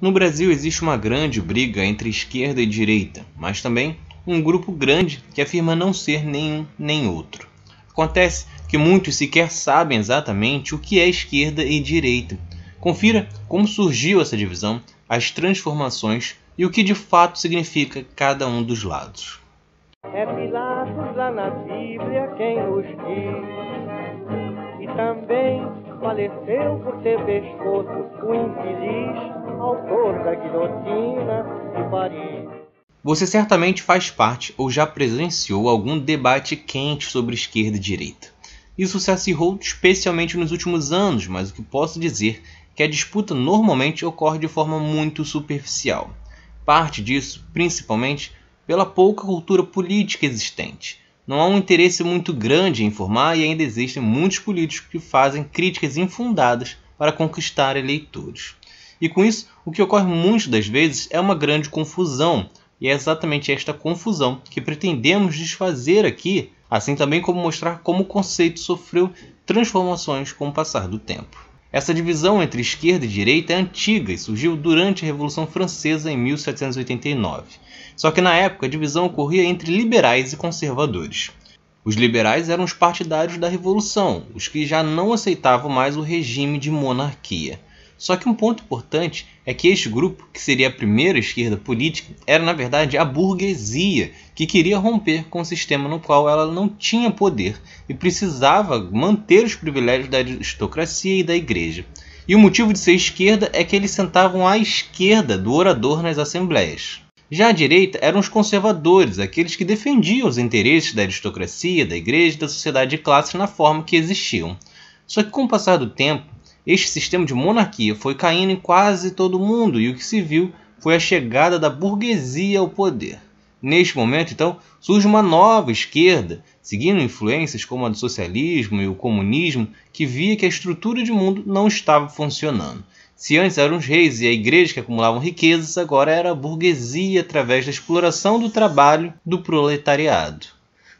No Brasil existe uma grande briga entre esquerda e direita, mas também um grupo grande que afirma não ser nenhum nem outro. Acontece que muitos sequer sabem exatamente o que é esquerda e direita. Confira como surgiu essa divisão, as transformações e o que de fato significa cada um dos lados. É Pilatos lá na Bíblia quem nos diz, e também faleceu por ter pescoço o infeliz autor da guilhotina de Paris. Você certamente faz parte ou já presenciou algum debate quente sobre esquerda e direita. Isso se acirrou especialmente nos últimos anos, mas o que posso dizer é que a disputa normalmente ocorre de forma muito superficial. Parte disso, principalmente, pela pouca cultura política existente. Não há um interesse muito grande em informar e ainda existem muitos políticos que fazem críticas infundadas para conquistar eleitores. E com isso, o que ocorre muitas das vezes é uma grande confusão. E é exatamente esta confusão que pretendemos desfazer aqui, assim também como mostrar como o conceito sofreu transformações com o passar do tempo. Essa divisão entre esquerda e direita é antiga e surgiu durante a Revolução Francesa em 1789. Só que na época a divisão ocorria entre liberais e conservadores. Os liberais eram os partidários da Revolução, os que já não aceitavam mais o regime de monarquia. Só que um ponto importante é que este grupo, que seria a primeira esquerda política, era na verdade a burguesia, que queria romper com o sistema no qual ela não tinha poder e precisava manter os privilégios da aristocracia e da igreja. E o motivo de ser esquerda é que eles sentavam à esquerda do orador nas assembleias. Já a direita eram os conservadores, aqueles que defendiam os interesses da aristocracia, da igreja e da sociedade de classe na forma que existiam. Só que com o passar do tempo, este sistema de monarquia foi caindo em quase todo o mundo e o que se viu foi a chegada da burguesia ao poder. Neste momento, então, surge uma nova esquerda, seguindo influências como a do socialismo e o comunismo, que via que a estrutura de mundo não estava funcionando. Se antes eram os reis e a igreja que acumulavam riquezas, agora era a burguesia através da exploração do trabalho do proletariado.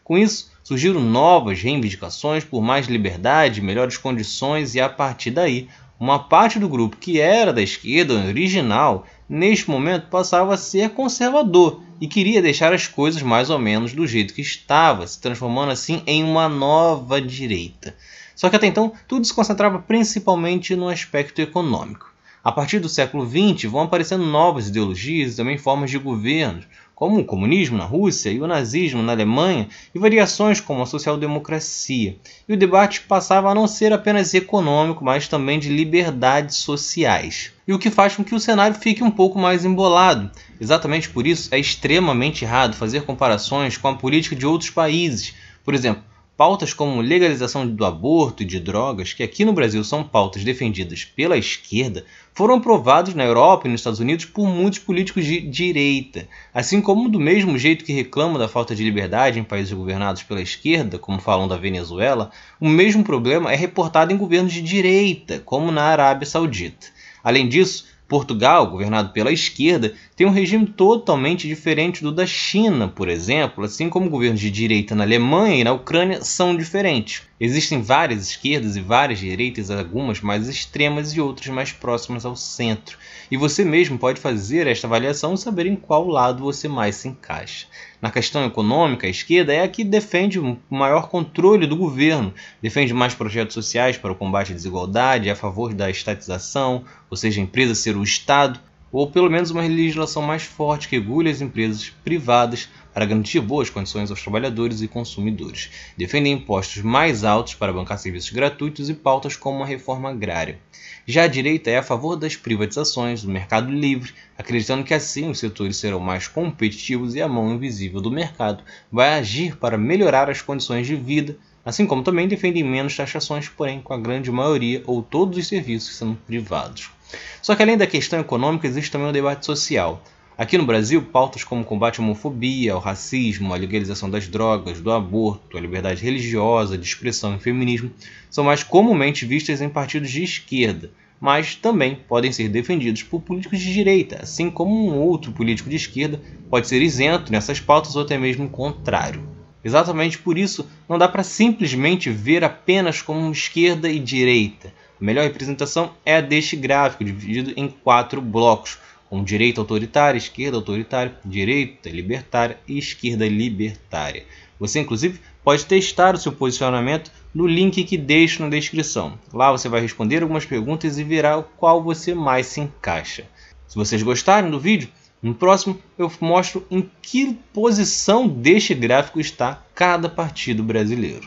Com isso, surgiram novas reivindicações por mais liberdade, melhores condições e, a partir daí, uma parte do grupo que era da esquerda original, neste momento passava a ser conservador e queria deixar as coisas mais ou menos do jeito que estava, se transformando assim em uma nova direita. Só que até então tudo se concentrava principalmente no aspecto econômico. A partir do século XX vão aparecendo novas ideologias e também formas de governo, como o comunismo na Rússia e o nazismo na Alemanha, e variações como a social-democracia. E o debate passava a não ser apenas econômico, mas também de liberdades sociais. E o que faz com que o cenário fique um pouco mais embolado. Exatamente por isso é extremamente errado fazer comparações com a política de outros países. Por exemplo, pautas como legalização do aborto e de drogas, que aqui no Brasil são pautas defendidas pela esquerda, foram aprovados na Europa e nos Estados Unidos por muitos políticos de direita. Assim como, do mesmo jeito que reclamam da falta de liberdade em países governados pela esquerda, como falam da Venezuela, o mesmo problema é reportado em governos de direita, como na Arábia Saudita. Além disso, Portugal, governado pela esquerda, tem um regime totalmente diferente do da China, por exemplo, assim como governos de direita na Alemanha e na Ucrânia são diferentes. Existem várias esquerdas e várias direitas, algumas mais extremas e outras mais próximas ao centro. E você mesmo pode fazer esta avaliação e saber em qual lado você mais se encaixa. Na questão econômica, a esquerda é a que defende o maior controle do governo, defende mais projetos sociais para o combate à desigualdade, a favor da estatização, ou seja, a empresa ser o Estado, ou pelo menos uma legislação mais forte que regule as empresas privadas para garantir boas condições aos trabalhadores e consumidores, defendem impostos mais altos para bancar serviços gratuitos e pautas como a reforma agrária. Já a direita é a favor das privatizações, do mercado livre, acreditando que assim os setores serão mais competitivos e a mão invisível do mercado vai agir para melhorar as condições de vida assim como também defendem menos taxações, porém com a grande maioria ou todos os serviços sendo privados. Só que além da questão econômica, existe também o um debate social. Aqui no Brasil, pautas como combate à homofobia, ao racismo, à legalização das drogas, do aborto, à liberdade religiosa, de expressão e feminismo são mais comumente vistas em partidos de esquerda, mas também podem ser defendidos por políticos de direita, assim como um outro político de esquerda pode ser isento nessas pautas ou até mesmo o contrário. Exatamente por isso, não dá para simplesmente ver apenas como esquerda e direita. A melhor representação é a deste gráfico, dividido em quatro blocos, com direita autoritária, esquerda autoritária, direita libertária e esquerda libertária. Você, inclusive, pode testar o seu posicionamento no link que deixo na descrição. Lá você vai responder algumas perguntas e verá qual você mais se encaixa. Se vocês gostarem do vídeo, no próximo eu mostro em que posição deste gráfico está cada partido brasileiro.